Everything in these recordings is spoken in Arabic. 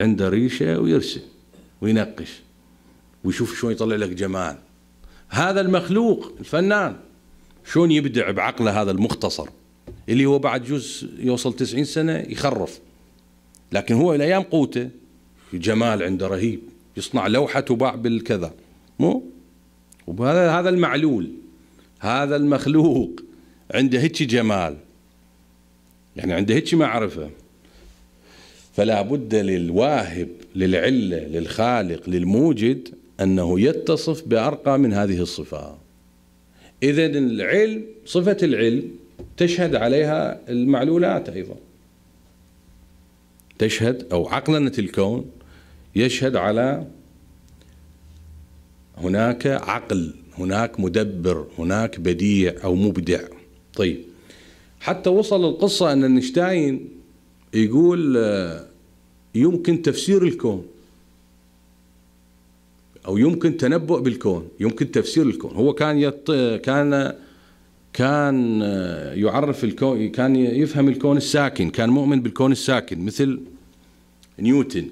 عنده ريشه ويرسم وينقش ويشوف شلون يطلع لك جمال هذا المخلوق الفنان شلون يبدع بعقله هذا المختصر اللي هو بعد جزء يوصل 90 سنه يخرف لكن هو الايام قوته جمال عنده رهيب يصنع لوحه تباع بالكذا مو وهذا هذا المعلول هذا المخلوق عنده هيك جمال يعني عنده هيك معرفه فلا بد للواهب للعلة للخالق للموجد أنه يتصف بأرقى من هذه الصفة إذا العلم صفة العلم تشهد عليها المعلولات أيضا تشهد أو عقلنة الكون يشهد على هناك عقل هناك مدبر هناك بديع أو مبدع طيب حتى وصل القصة أن النشتاين يقول آه، يمكن تفسير الكون او يمكن تنبؤ بالكون يمكن تفسير الكون هو كان يط... كان كان آه، يعرف الكون كان يفهم الكون الساكن كان مؤمن بالكون الساكن مثل نيوتن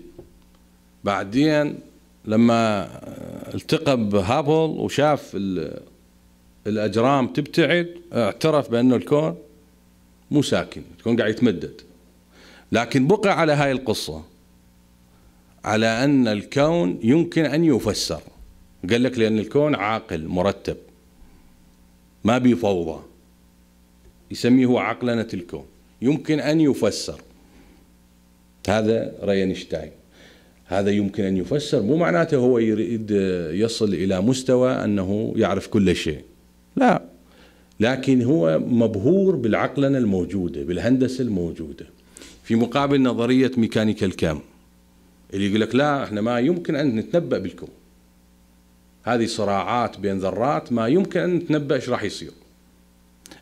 بعدين لما آه، التقى بهابل وشاف الاجرام تبتعد اعترف بانه الكون مو ساكن الكون قاعد يتمدد لكن بقي على هاي القصه على أن الكون يمكن أن يفسر قال لك لأن الكون عاقل مرتب ما بفوضى فوضى يسميه هو عقلنة الكون يمكن أن يفسر هذا رينشتاين هذا يمكن أن يفسر مو معناته هو يريد يصل إلى مستوى أنه يعرف كل شيء لا لكن هو مبهور بالعقلنة الموجودة بالهندسة الموجودة في مقابل نظرية ميكانيكا الكم اللي يقول لك لا احنا ما يمكن ان نتنبأ بالكون هذه صراعات بين ذرات ما يمكن ان نتنبأ ايش راح يصير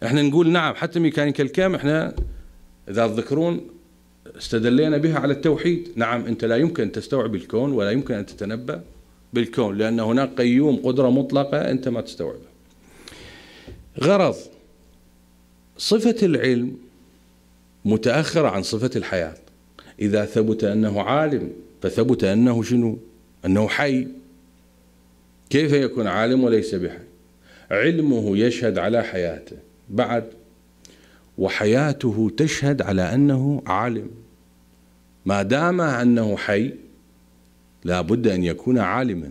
احنا نقول نعم حتى ميكانيكا الكم احنا اذا تذكرون استدلينا بها على التوحيد نعم انت لا يمكن ان تستوعب الكون ولا يمكن ان تتنبأ بالكون لان هناك قيوم قدرة مطلقة انت ما تستوعبها غرض صفة العلم متأخرة عن صفة الحياة إذا ثبت أنه عالم فثبت أنه شنو أنه حي كيف يكون عالم وليس بحي علمه يشهد على حياته بعد وحياته تشهد على أنه عالم ما دام أنه حي لا بد أن يكون عالما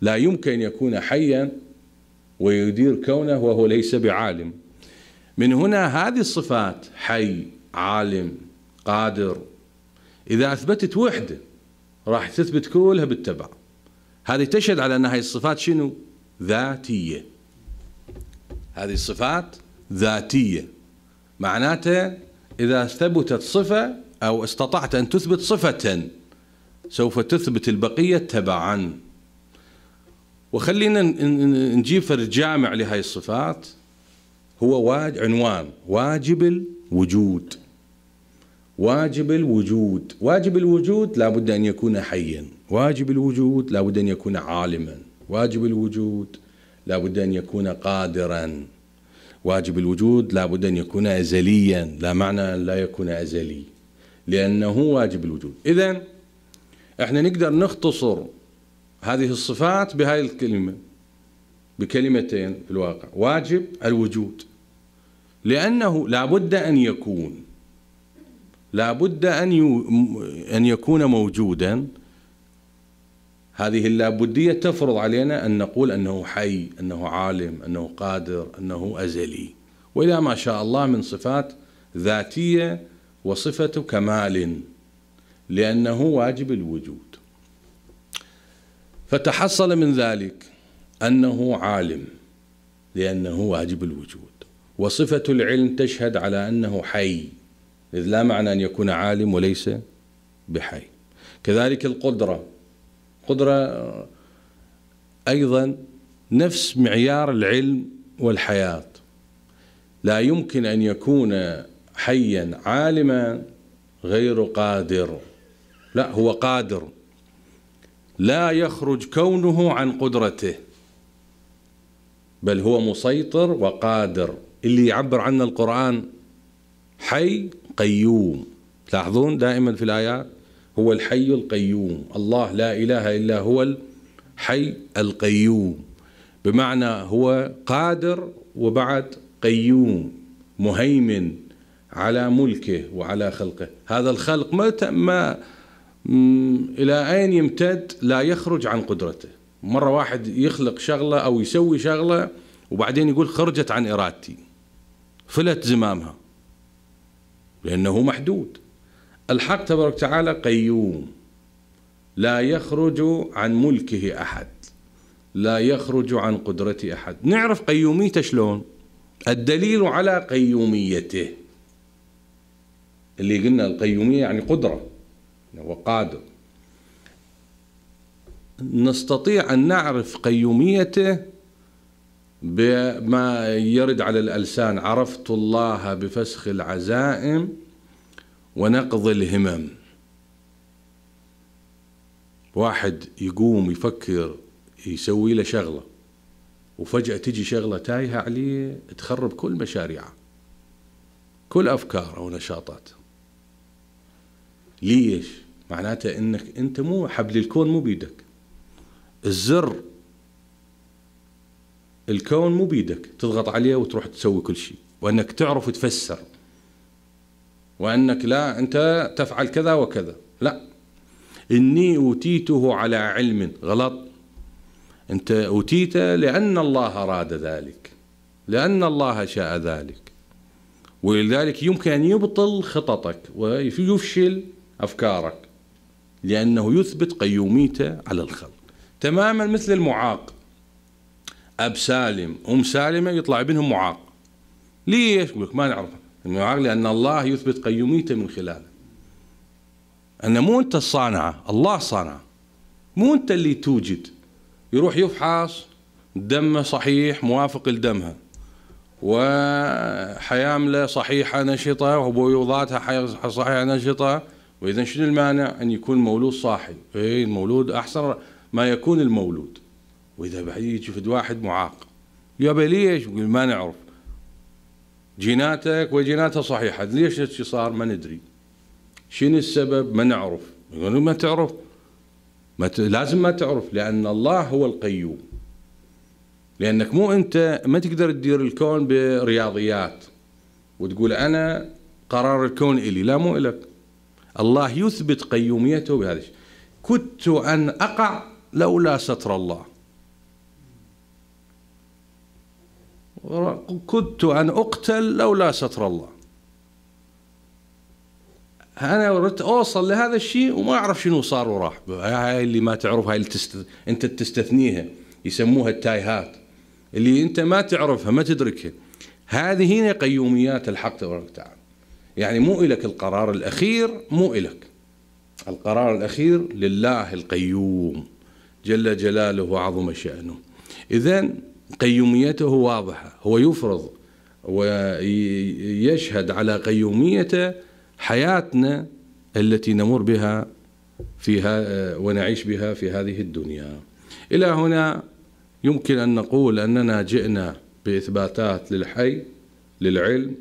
لا يمكن يكون حيا ويدير كونه وهو ليس بعالم من هنا هذه الصفات حي عالم قادر إذا أثبتت وحده راح تثبت كلها بالتبع هذه تشهد على أن هذه الصفات شنو ذاتية هذه الصفات ذاتية معناته إذا ثبتت صفة أو استطعت أن تثبت صفة سوف تثبت البقية تبعا وخلينا نجيب فرد جامع لهذه الصفات هو عنوان واجب الوجود واجب الوجود واجب الوجود لابد أن يكون حيا واجب الوجود لابد أن يكون عالما واجب الوجود لابد أن يكون قادرا واجب الوجود لابد أن يكون أزليا لا معنى أن لا يكون أزلي لأنه واجب الوجود إذا احنا نقدر نختصر هذه الصفات بهذه الكلمة بكلمتين في الواقع واجب الوجود لأنه لابد أن يكون لابد أن, أن يكون موجودا هذه اللابدية تفرض علينا أن نقول أنه حي أنه عالم أنه قادر أنه أزلي وإلى ما شاء الله من صفات ذاتية وصفة كمال لأنه واجب الوجود فتحصل من ذلك أنه عالم لأنه واجب الوجود وصفة العلم تشهد على أنه حي إذ لا معنى أن يكون عالم وليس بحي كذلك القدرة قدرة أيضا نفس معيار العلم والحياة لا يمكن أن يكون حيا عالما غير قادر لا هو قادر لا يخرج كونه عن قدرته بل هو مسيطر وقادر اللي يعبر عنه القرآن حي قيوم تلاحظون دائما في الآيات هو الحي القيوم الله لا إله إلا هو الحي القيوم بمعنى هو قادر وبعد قيوم مهيمن على ملكه وعلى خلقه هذا الخلق ما, ما إلى أين يمتد لا يخرج عن قدرته مرة واحد يخلق شغلة أو يسوي شغلة وبعدين يقول خرجت عن إرادتي فلت زمامها لأنه محدود الحق تبارك وتعالى قيوم لا يخرج عن ملكه أحد لا يخرج عن قدرة أحد نعرف قيوميته شلون الدليل على قيوميته اللي قلنا القيومية يعني قدرة هو قادر نستطيع أن نعرف قيوميته بما يرد على الألسان عرفت الله بفسخ العزائم ونقض الهمم واحد يقوم يفكر يسوي له شغلة وفجأة تجي شغلة تايهة عليه تخرب كل مشاريعه كل أفكاره ونشاطاته ليش؟ معناته انك انت مو حبل الكون مو بيدك الزر الكون مو بيدك تضغط عليه وتروح تسوي كل شيء وانك تعرف تفسر وانك لا انت تفعل كذا وكذا لا اني اوتيته على علم غلط انت اوتيت لان الله اراد ذلك لان الله شاء ذلك ولذلك يمكن ان يبطل خططك ويفشل افكارك لانه يثبت قيوميته على الخلق تماما مثل المعاق اب سالم ام سالمه يطلع ابنهم معاق ليش؟ يقول ما نعرف المعاق لان الله يثبت قيوميته من خلاله ان مو انت الصانعه الله صانعه مو انت اللي توجد يروح يفحص دمه صحيح موافق لدمها وحيامله صحيحه نشطه وبيوضاتها صحيحه نشطه واذا شنو المانع ان يكون مولود صاحي اي المولود احسن ما يكون المولود واذا بعدين شفت واحد معاق يابا ليش؟ يقول ما نعرف جيناتك وجيناتها صحيحه ليش هالشي صار؟ ما ندري شنو السبب؟ ما نعرف يقولون ما تعرف ما ت... لازم ما تعرف لان الله هو القيوم لانك مو انت ما تقدر تدير الكون برياضيات وتقول انا قرار الكون الي لا مو الك الله يثبت قيوميته بهذا الشيء كدت ان اقع لولا ستر الله كدت أن أقتل لولا ستر الله أنا أردت أوصل لهذا الشيء وما أعرف شنو صار وراح هاي اللي ما تعرفها اللي تست... أنت تستثنيها يسموها التايهات اللي أنت ما تعرفها ما تدركها هذه هنا قيوميات الحق تبارك وتعالى يعني مو إلك القرار الأخير مو إلك القرار الأخير لله القيوم جل جلاله وعظم شأنه إذن قيوميته واضحة هو يفرض ويشهد على قيومية حياتنا التي نمر بها فيها ونعيش بها في هذه الدنيا إلى هنا يمكن أن نقول أننا جئنا بإثباتات للحي للعلم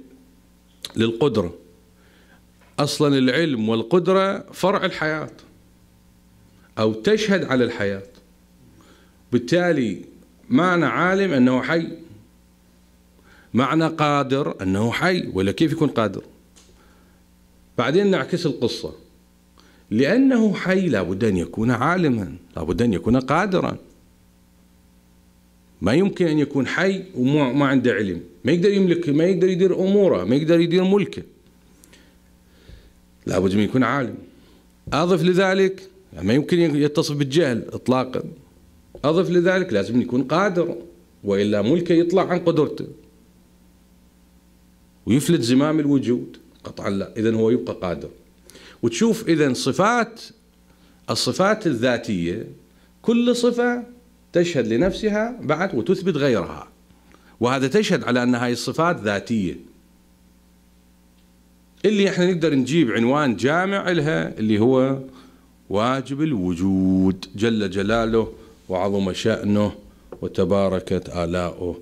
للقدرة أصلا العلم والقدرة فرع الحياة أو تشهد على الحياة بالتالي معنى عالم أنه حي معنى قادر أنه حي ولا كيف يكون قادر بعدين نعكس القصة لأنه حي لابد أن يكون عالما لابد أن يكون قادرا ما يمكن أن يكون حي وما عنده علم ما يقدر يملك ما يقدر يدير أموره ما يقدر يدير ملكه لابد أن يكون عالم أضف لذلك ما يمكن يتصف بالجهل إطلاقا أضف لذلك لازم يكون قادر وإلا ملكه يطلع عن قدرته ويفلت زمام الوجود قطعا لا إذا هو يبقى قادر وتشوف إذا صفات الصفات الذاتية كل صفة تشهد لنفسها بعد وتثبت غيرها وهذا تشهد على أن هاي الصفات ذاتية اللي احنا نقدر نجيب عنوان جامع لها اللي هو واجب الوجود جل جلاله وعظم شأنه وتباركت آلاؤه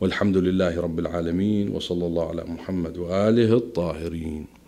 والحمد لله رب العالمين وصلى الله على محمد وآله الطاهرين